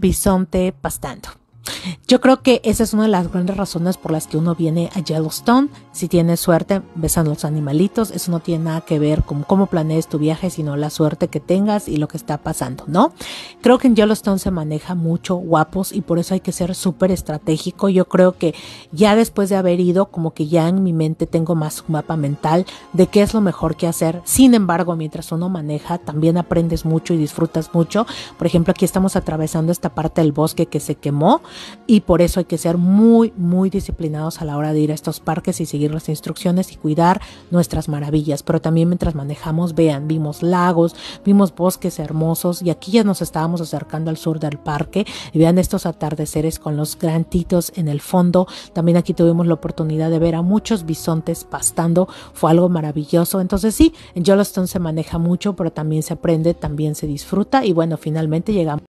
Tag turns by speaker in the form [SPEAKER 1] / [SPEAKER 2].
[SPEAKER 1] bisonte pastando. Yo creo que esa es una de las grandes razones por las que uno viene a Yellowstone. Si tienes suerte, besan los animalitos. Eso no tiene nada que ver con cómo planees tu viaje, sino la suerte que tengas y lo que está pasando, ¿no? Creo que en Yellowstone se maneja mucho guapos y por eso hay que ser súper estratégico. Yo creo que ya después de haber ido, como que ya en mi mente tengo más un mapa mental de qué es lo mejor que hacer. Sin embargo, mientras uno maneja, también aprendes mucho y disfrutas mucho. Por ejemplo, aquí estamos atravesando esta parte del bosque que se quemó y por eso hay que ser muy, muy disciplinados a la hora de ir a estos parques y seguir las instrucciones y cuidar nuestras maravillas. Pero también mientras manejamos, vean, vimos lagos, vimos bosques hermosos y aquí ya nos estábamos acercando al sur del parque y vean estos atardeceres con los grantitos en el fondo. También aquí tuvimos la oportunidad de ver a muchos bisontes pastando, fue algo maravilloso. Entonces sí, en Yellowstone se maneja mucho, pero también se aprende, también se disfruta y bueno, finalmente llegamos.